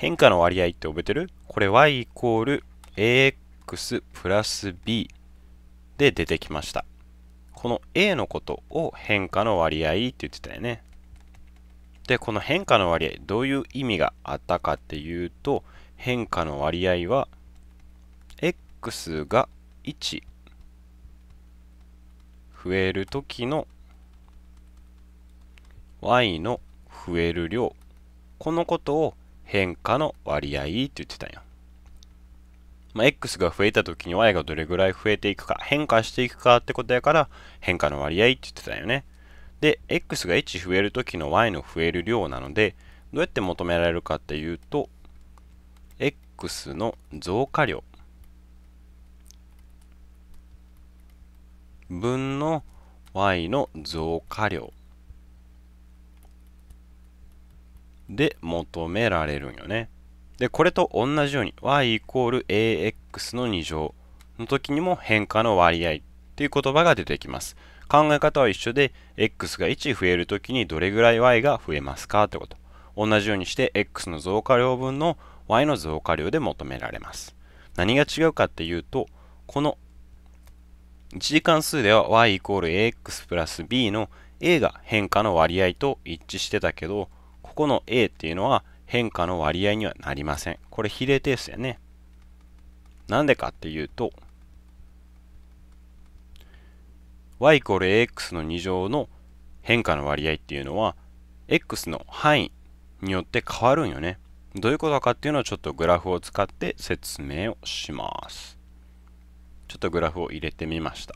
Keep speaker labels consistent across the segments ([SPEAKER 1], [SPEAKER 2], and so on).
[SPEAKER 1] 変化の割合って覚えてるこれ y イコール ax プラス b で出てきました。この a のことを変化の割合って言ってたよね。で、この変化の割合、どういう意味があったかっていうと、変化の割合は、x が1増えるときの y の増える量。このことを変化の割合って言ってたんや。まあ、X が増えた時に Y がどれぐらい増えていくか、変化していくかってことやから変化の割合って言ってたんよね。で、X が1増える時の Y の増える量なので、どうやって求められるかっていうと、X の増加量分の Y の増加量で求められるんよね。で、これと同じように y イコール ax の2乗の時にも変化の割合っていう言葉が出てきます。考え方は一緒で x が1増える時にどれぐらい y が増えますかってこと。同じようにして x の増加量分の y の増加量で求められます。何が違うかっていうと、この1次関数では y イコール ax プラス b の a が変化の割合と一致してたけど、この A っていうのは変化の割合にはなりません。これ比例定数やね。なんでかっていうと、y イコール ax の2乗の変化の割合っていうのは、x の範囲によって変わるんよね。どういうことかっていうのをちょっとグラフを使って説明をします。ちょっとグラフを入れてみました。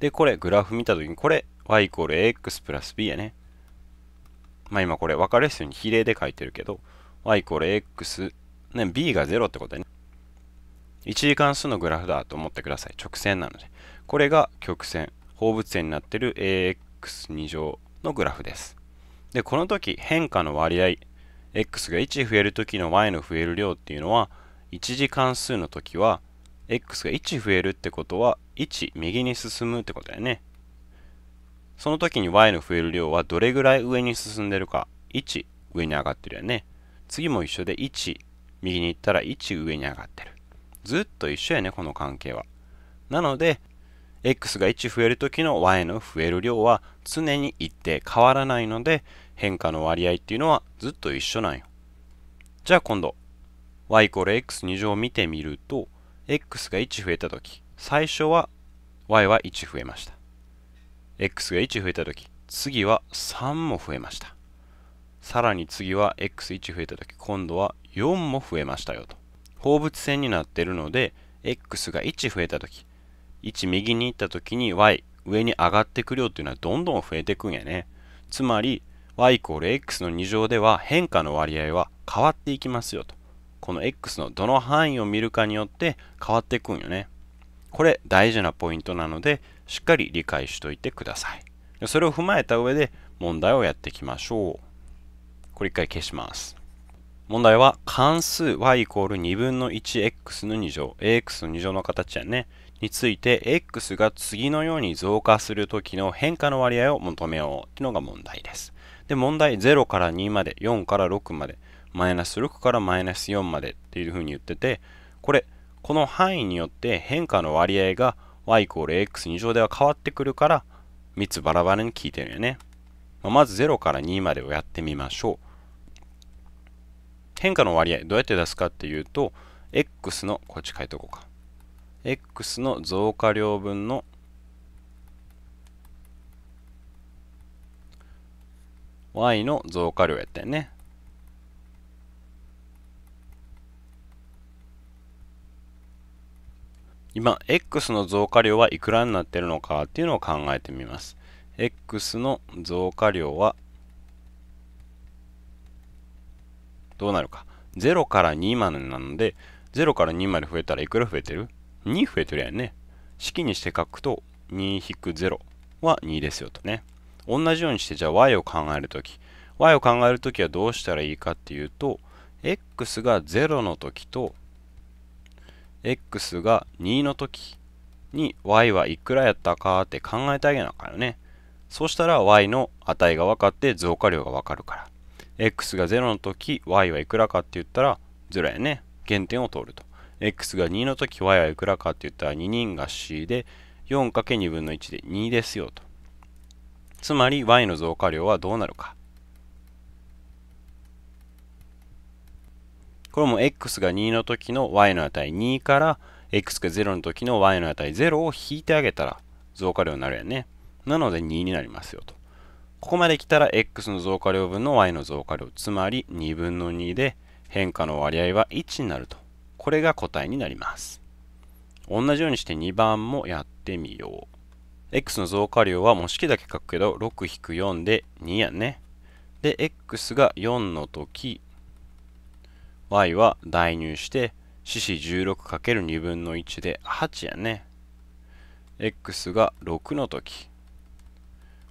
[SPEAKER 1] で、これ、グラフ見たときに、これ、y イコール ax プラス b やね。まあ今これ分かりやすいように比例で書いてるけど、y イコール ax、ね、b が0ってことやね。一次関数のグラフだと思ってください。直線なので。これが曲線、放物線になってる ax2 乗のグラフです。で、この時変化の割合、x が1増える時の y の増える量っていうのは、一次関数の時は x が1増えるってことは、1右に進むってことだよね。その時に y の増える量はどれぐらい上に進んでるか。1上に上がってるよね。次も一緒で1右に行ったら1上に上がってる。ずっと一緒やね、この関係は。なので、x が1増える時の y の増える量は常に一定変わらないので変化の割合っていうのはずっと一緒なんよ。じゃあ今度 y=x2 乗を見てみると x が1増えた時最初は y は1増えました x が1増えた時次は3も増えましたさらに次は x1 増えた時今度は4も増えましたよと放物線になってるので x が1増えた時1右に行った時に y 上に上がってく量っていうのはどんどん増えてくんやねつまり y イコール x の2乗では変化の割合は変わっていきますよとこの x のどの範囲を見るかによって変わっていくんよね。これ大事なポイントなのでしっかり理解しといてください。それを踏まえた上で問題をやっていきましょう。これ一回消します。問題は関数 y イコール2分の 1x の2乗 ax の2乗の形やねについて x が次のように増加するときの変化の割合を求めようていうのが問題です。で問題0から2まで4から6までマイナス6からマイナス4までっていうふうに言ってて、これ、この範囲によって変化の割合が y イコール x2 乗では変わってくるから、3つバラバラに聞いてるよね。まあ、まず0から2までをやってみましょう。変化の割合、どうやって出すかっていうと、x の、こっち書いとこうか。x の増加量分の y の増加量やったよね。今、x の増加量はいくらになってるのかっていうのを考えてみます。x の増加量はどうなるか。0から2までなので、0から2まで増えたらいくら増えてる ?2 増えてるやんね。式にして書くと2-0は2ですよとね。同じようにしてじゃあ y を考えるとき。y を考えるときはどうしたらいいかっていうと、x が0のときと x が2の時に y はいくらやったかって考えてあげなあかんよね。そうしたら y の値が分かって増加量が分かるから。x が0の時 y はいくらかって言ったら0やね。原点を通ると。x が2の時 y はいくらかって言ったら2人が c で 4×2 分の1で2ですよと。つまり y の増加量はどうなるか。これも x が2の時の y の値2から x が0の時の y の値0を引いてあげたら増加量になるやんね。なので2になりますよと。ここまで来たら x の増加量分の y の増加量、つまり2分の2で変化の割合は1になると。これが答えになります。同じようにして2番もやってみよう。x の増加量は模式だけ書くけど、6-4で2やんね。で、x が4の時、y は代入して、四子 16×2 分の1で8やね。x が6の時。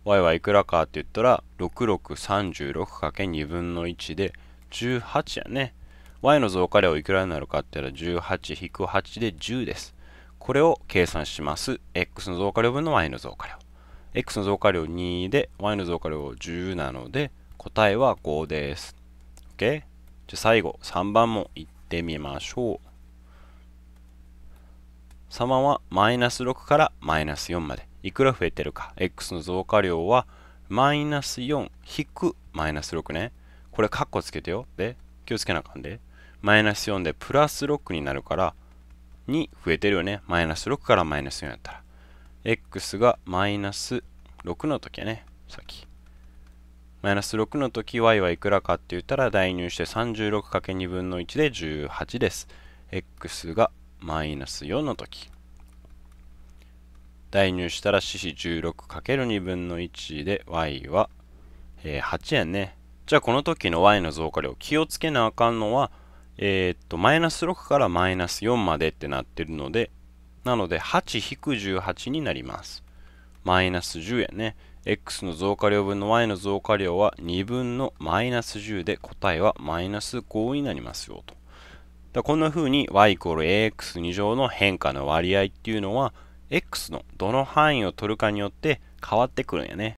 [SPEAKER 1] y はいくらかって言ったら、6636×2 分の1で18やね。y の増加量いくらになるかって言ったら、18-8で10です。これを計算します。x の増加量分の y の増加量。x の増加量2で、y の増加量10なので、答えは5です。OK? じゃ最後、3番も行ってみましょう。3番はマイナス6からマイナス4まで。いくら増えてるか。x の増加量はマイナス4引くマイナス6ね。これカッコつけてよ。で、気をつけなあかんで。マイナス4でプラス6になるから2増えてるよね。マイナス6からマイナス4やったら。x がマイナス6の時やね。さっき。マイナス6の時 y はいくらかって言ったら代入して 36×2 分の1で18です。x がマイナス4の時。代入したら四子 16×2 分の1で y は、えー、8円ね。じゃあこの時の y の増加量気をつけなあかんのはえー、っとマイナス6からマイナス4までってなってるのでなので8-18になります。マイナス10円ね。x の増加量分の y の増加量は2分のマイナス10で答えはマイナス5になりますよと。だこんな風に y イコール a x 二乗の変化の割合っていうのは x のどの範囲を取るかによって変わってくるんやね。